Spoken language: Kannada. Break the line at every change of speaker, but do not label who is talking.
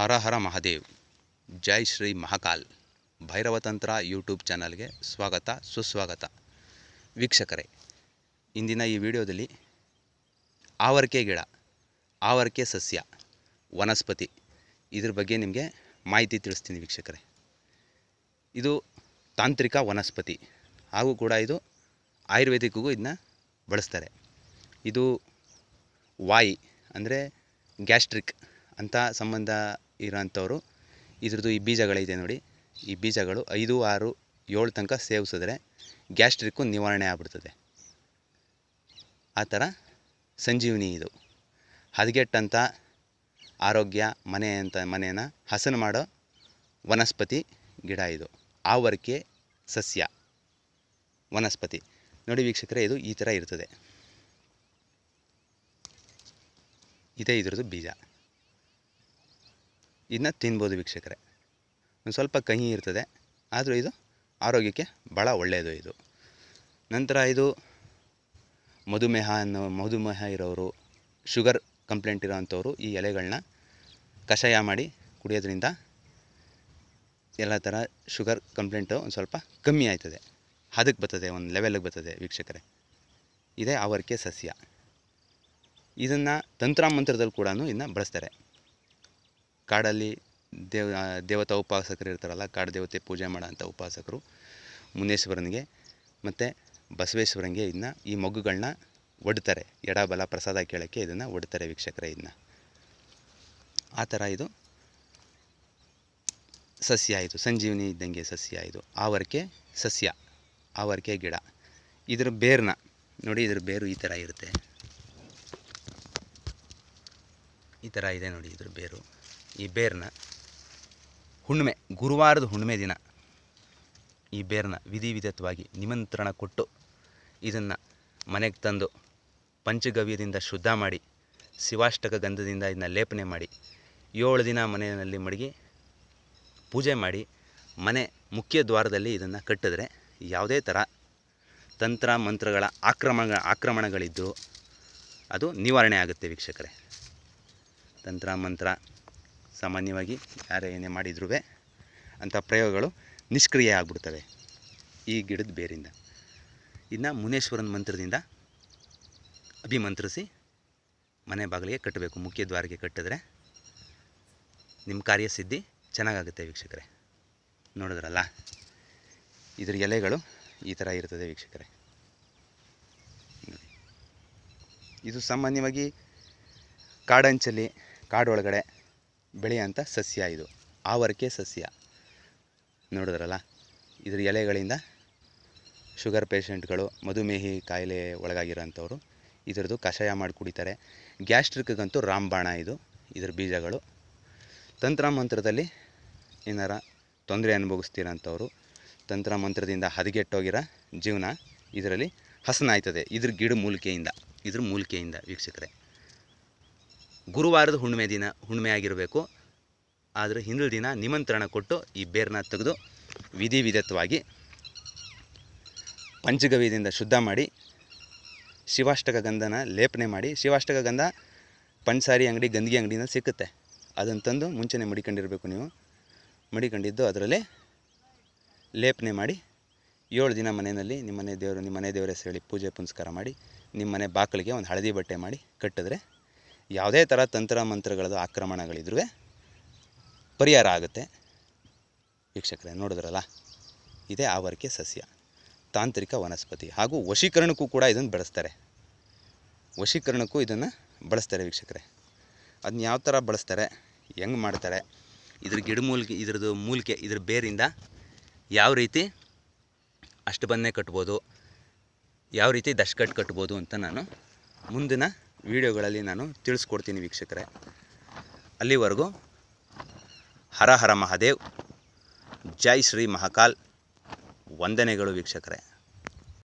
ಹರ ಹರ ಮಹಾದೇವ್ ಜೈ ಶ್ರೀ ಮಹಾಕಾಲ್ ಭೈರವತಂತ್ರ ಯೂಟ್ಯೂಬ್ ಚಾನಲ್ಗೆ ಸ್ವಾಗತ ಸುಸ್ವಾಗತ ವೀಕ್ಷಕರೇ ಇಂದಿನ ಈ ವಿಡಿಯೋದಲ್ಲಿ ಆವರಿಕೆ ಗಿಡ ಆವರಿಕೆ ಸಸ್ಯ ವನಸ್ಪತಿ ಇದ್ರ ಬಗ್ಗೆ ನಿಮಗೆ ಮಾಹಿತಿ ತಿಳಿಸ್ತೀನಿ ವೀಕ್ಷಕರೇ ಇದು ತಾಂತ್ರಿಕ ವನಸ್ಪತಿ ಹಾಗೂ ಕೂಡ ಇದು ಆಯುರ್ವೇದಿಕ್ಕಿಗೂ ಇದನ್ನ ಬಳಸ್ತಾರೆ ಇದು ವಾಯಿ ಅಂದರೆ ಗ್ಯಾಸ್ಟ್ರಿಕ್ ಅಂತ ಸಂಬಂಧ ಇರೋಂಥವ್ರು ಇದ್ರದ್ದು ಈ ಬೀಜಗಳಿದೆ ನೋಡಿ ಈ ಬೀಜಗಳು ಐದು ಆರು ಏಳು ತನಕ ಸೇವಿಸಿದ್ರೆ ಗ್ಯಾಸ್ಟ್ರಿಕ್ಕು ನಿವಾರಣೆ ಆಗ್ಬಿಡ್ತದೆ ಆ ಥರ ಸಂಜೀವಿನಿ ಇದು ಹದಗೆಟ್ಟಂಥ ಆರೋಗ್ಯ ಮನೆ ಅಂತ ಮನೆಯನ್ನು ಹಸನು ಮಾಡೋ ವನಸ್ಪತಿ ಗಿಡ ಇದು ಆವರ್ಕೆ ಸಸ್ಯ ವನಸ್ಪತಿ ನೋಡಿ ವೀಕ್ಷಕರೇ ಇದು ಈ ಥರ ಇರ್ತದೆ ಇದೇ ಇದ್ರದ್ದು ಬೀಜ ಇದನ್ನ ತಿನ್ಬೋದು ವೀಕ್ಷಕರೇ ಒಂದು ಸ್ವಲ್ಪ ಕಹಿ ಇರ್ತದೆ ಆದರೂ ಇದು ಆರೋಗ್ಯಕ್ಕೆ ಭಾಳ ಒಳ್ಳೆಯದು ಇದು ನಂತರ ಇದು ಮಧುಮೇಹ ಅನ್ನೋ ಮಧುಮೇಹ ಇರೋರು ಶುಗರ್ ಕಂಪ್ಲೇಂಟ್ ಇರೋವಂಥವ್ರು ಈ ಎಲೆಗಳನ್ನ ಕಷಾಯ ಮಾಡಿ ಕುಡಿಯೋದ್ರಿಂದ ಎಲ್ಲ ಥರ ಶುಗರ್ ಕಂಪ್ಲೇಂಟು ಒಂದು ಸ್ವಲ್ಪ ಕಮ್ಮಿ ಆಯ್ತದೆ ಹದಕ್ಕೆ ಬರ್ತದೆ ಒಂದು ಲೆವೆಲ್ಗೆ ಬರ್ತದೆ ವೀಕ್ಷಕರೇ ಇದೇ ಆವರಿಕೆ ಸಸ್ಯ ಇದನ್ನು ತಂತ್ರ ಮಂತ್ರದಲ್ಲಿ ಕೂಡ ಇದನ್ನ ಬಳಸ್ತಾರೆ ಕಾಡಲ್ಲಿ ದೇವ ದೇವತಾ ಉಪಾಸಕರು ಇರ್ತಾರಲ್ಲ ಕಾಡು ದೇವತೆ ಪೂಜೆ ಮಾಡೋಂಥ ಉಪಾಸಕರು ಮುನೇಶ್ವರನಿಗೆ ಮತ್ತು ಬಸವೇಶ್ವರನಿಗೆ ಇದನ್ನ ಈ ಮಗ್ಗುಗಳನ್ನ ಒಡ್ತಾರೆ ಎಡಬಲ ಪ್ರಸಾದ ಕೇಳೋಕ್ಕೆ ಇದನ್ನು ಒಡ್ತಾರೆ ವೀಕ್ಷಕರೇ ಇದನ್ನ ಆ ಥರ ಇದು ಸಸ್ಯ ಆಯಿತು ಸಂಜೀವಿನಿ ಇದ್ದಂಗೆ ಸಸ್ಯ ಇದು ಆವರಿಕೆ ಸಸ್ಯ ಆವರ್ಕೆ ಗಿಡ ಇದ್ರ ಬೇರ್ನ ನೋಡಿ ಇದ್ರ ಬೇರು ಈ ಥರ ಇರುತ್ತೆ ಈ ಥರ ಇದೆ ನೋಡಿ ಇದ್ರ ಬೇರು ಈ ಬೇರ್ನ ಹುಣ್ಣಿಮೆ ಗುರುವಾರದ ಹುಣ್ಣಿಮೆ ದಿನ ಈ ಬೇರ್ನ ವಿಧಿವಿಧತ್ವಾಗಿ ನಿಮಂತ್ರಣ ಕೊಟ್ಟು ಇದನ್ನು ಮನೆಗೆ ತಂದು ಪಂಚಗವ್ಯದಿಂದ ಶುದ್ಧ ಮಾಡಿ ಶಿವಾಷ್ಟಕ ಗಂಧದಿಂದ ಇದನ್ನ ಲೇಪನೆ ಮಾಡಿ ಏಳು ದಿನ ಮನೆಯಲ್ಲಿ ಮಡಗಿ ಪೂಜೆ ಮಾಡಿ ಮನೆ ಮುಖ್ಯ ದ್ವಾರದಲ್ಲಿ ಇದನ್ನು ಕಟ್ಟಿದ್ರೆ ಯಾವುದೇ ಥರ ತಂತ್ರ ಮಂತ್ರಗಳ ಆಕ್ರಮಣ ಆಕ್ರಮಣಗಳಿದ್ದು ಅದು ನಿವಾರಣೆ ಆಗುತ್ತೆ ವೀಕ್ಷಕರೇ ತಂತ್ರ ಮಂತ್ರ ಸಾಮಾನ್ಯವಾಗಿ ಯಾರೇ ಏನೇ ಮಾಡಿದ್ರೂ ಅಂಥ ಪ್ರಯೋಗಗಳು ನಿಷ್ಕ್ರಿಯ ಆಗಿಬಿಡ್ತವೆ ಈ ಗಿಡದ ಬೇರಿಂದ ಇನ್ನು ಮುನೇಶ್ವರನ ಮಂತ್ರದಿಂದ ಅಭಿಮಂತ್ರಿಸಿ ಮನೆ ಬಾಗಿಲಿಗೆ ಕಟ್ಟಬೇಕು ಮುಖ್ಯ ದ್ವಾರಕ್ಕೆ ಕಟ್ಟಿದ್ರೆ ನಿಮ್ಮ ಕಾರ್ಯಸಿದ್ಧಿ ಚೆನ್ನಾಗುತ್ತೆ ವೀಕ್ಷಕರೇ ನೋಡಿದ್ರಲ್ಲ ಇದ್ರ ಎಲೆಗಳು ಈ ಥರ ಇರ್ತದೆ ವೀಕ್ಷಕರೇ ಇದು ಸಾಮಾನ್ಯವಾಗಿ ಕಾಡಂಚಲ್ಲಿ ಕಾಡೊಳಗಡೆ ಬೆಳೆಯೋಂಥ ಸಸ್ಯ ಇದು ಆವರಿಕೆ ಸಸ್ಯ ನೋಡಿದ್ರಲ್ಲ ಇದ್ರ ಎಲೆಗಳಿಂದ ಶುಗರ್ ಪೇಷೆಂಟ್ಗಳು ಮಧುಮೇಹಿ ಕಾಯಿಲೆ ಒಳಗಾಗಿರೋಂಥವ್ರು ಇದ್ರದ್ದು ಕಷಾಯ ಮಾಡಿ ಕುಡಿತಾರೆ ಗ್ಯಾಸ್ಟ್ರಿಕ್ಗಂತೂ ರಾಮಬಾಣ ಇದು ಇದ್ರ ಬೀಜಗಳು ತಂತ್ರ ಮಂತ್ರದಲ್ಲಿ ಏನಾರ ತೊಂದರೆ ಅನುಭವಿಸ್ತೀರಂಥವ್ರು ಮಂತ್ರದಿಂದ ಹದಗೆಟ್ಟೋಗಿರೋ ಜೀವನ ಇದರಲ್ಲಿ ಹಸನಾಯ್ತದೆ ಇದ್ರ ಗಿಡ ಮೂಲಿಕೆಯಿಂದ ಇದ್ರ ಮೂಲಿಕೆಯಿಂದ ವೀಕ್ಷಕರೇ ಗುರುವಾರದ ಹುಣ್ಣಿಮೆ ದಿನ ಹುಣ್ಣಿಮೆ ಆಗಿರಬೇಕು ಆದರೆ ಹಿಂದಿನ ದಿನ ನಿಮಂತ್ರಣ ಕೊಟ್ಟು ಈ ಬೇರನ್ನ ತೆಗೆದು ವಿಧಿವಿಧತ್ವಾಗಿ ಪಂಚಗವ್ಯದಿಂದ ಶುದ್ಧ ಮಾಡಿ ಶಿವಾಷ್ಟಕ ಗಂಧನ ಲೇಪನೆ ಮಾಡಿ ಶಿವಾಷ್ಟಕ ಗಂಧ ಪಂಚಸಾರಿ ಅಂಗಡಿ ಗಂದಿಗೆ ಅಂಗಡಿಯಿಂದ ಸಿಕ್ಕುತ್ತೆ ಅದನ್ನು ತಂದು ಮುಂಚೆನೆ ಮಡಿಕೊಂಡಿರಬೇಕು ನೀವು ಮಡಿಕೊಂಡಿದ್ದು ಅದರಲ್ಲಿ ಲೇಪನೆ ಮಾಡಿ ಏಳು ದಿನ ಮನೆಯಲ್ಲಿ ನಿಮ್ಮನೆ ದೇವರು ನಿಮ್ಮನೆ ದೇವರ ಹೇಳಿ ಪೂಜೆ ಪುನಸ್ಕಾರ ಮಾಡಿ ನಿಮ್ಮನೆ ಬಾಕಳಿಗೆ ಒಂದು ಹಳದಿ ಬಟ್ಟೆ ಮಾಡಿ ಕಟ್ಟಿದ್ರೆ ಯಾವುದೇ ಥರ ತಂತ್ರ ಮಂತ್ರಗಳದ್ದು ಆಕ್ರಮಣಗಳಿದ್ರೂ ಪರಿಹಾರ ಆಗುತ್ತೆ ವೀಕ್ಷಕರೇ ನೋಡಿದ್ರಲ್ಲ ಇದೇ ಆವರಿಕೆ ಸಸ್ಯ ತಾಂತ್ರಿಕ ವನಸ್ಪತಿ ಹಾಗೂ ವಶೀಕರಣಕ್ಕೂ ಕೂಡ ಇದನ್ನು ಬಳಸ್ತಾರೆ ವಶೀಕರಣಕ್ಕೂ ಇದನ್ನು ಬಳಸ್ತಾರೆ ವೀಕ್ಷಕರೇ ಅದನ್ನ ಯಾವ ಥರ ಬಳಸ್ತಾರೆ ಹೆಂಗೆ ಮಾಡ್ತಾರೆ ಇದ್ರ ಗಿಡಮೂಲಿಕೆ ಇದ್ರದ್ದು ಮೂಲಿಕೆ ಇದ್ರ ಬೇರಿಂದ ಯಾವ ರೀತಿ ಅಷ್ಟಬನ್ನೇ ಕಟ್ಬೋದು ಯಾವ ರೀತಿ ದಶಕಟ್ಟು ಕಟ್ಬೋದು ಅಂತ ನಾನು ಮುಂದಿನ ವಿಡಿಯೋಗಳಲ್ಲಿ ನಾನು ತಿಳಿಸ್ಕೊಡ್ತೀನಿ ವೀಕ್ಷಕರೇ ಅಲ್ಲಿವರೆಗೂ ಹರ ಹರ ಮಹಾದೇವ್ ಜೈ ಶ್ರೀ ಮಹಾಕಾಲ್ ವಂದನೆಗಳು ವೀಕ್ಷಕರೇ